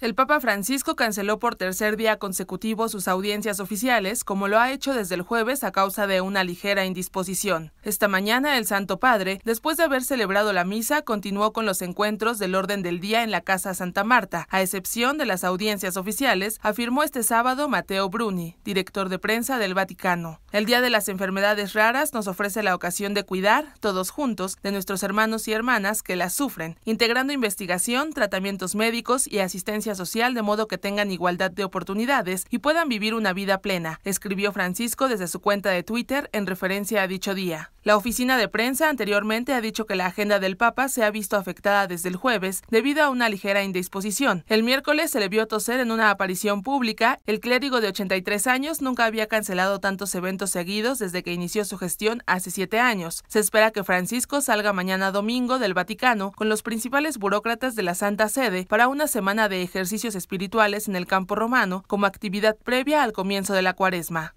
El Papa Francisco canceló por tercer día consecutivo sus audiencias oficiales, como lo ha hecho desde el jueves a causa de una ligera indisposición. Esta mañana el Santo Padre, después de haber celebrado la misa, continuó con los encuentros del orden del día en la Casa Santa Marta, a excepción de las audiencias oficiales, afirmó este sábado Mateo Bruni, director de prensa del Vaticano. El Día de las Enfermedades Raras nos ofrece la ocasión de cuidar, todos juntos, de nuestros hermanos y hermanas que las sufren, integrando investigación, tratamientos médicos y asistencia social de modo que tengan igualdad de oportunidades y puedan vivir una vida plena, escribió Francisco desde su cuenta de Twitter en referencia a dicho día. La oficina de prensa anteriormente ha dicho que la agenda del Papa se ha visto afectada desde el jueves debido a una ligera indisposición. El miércoles se le vio toser en una aparición pública. El clérigo de 83 años nunca había cancelado tantos eventos seguidos desde que inició su gestión hace siete años. Se espera que Francisco salga mañana domingo del Vaticano con los principales burócratas de la Santa Sede para una semana de ejercicio ejercicios espirituales en el campo romano como actividad previa al comienzo de la cuaresma.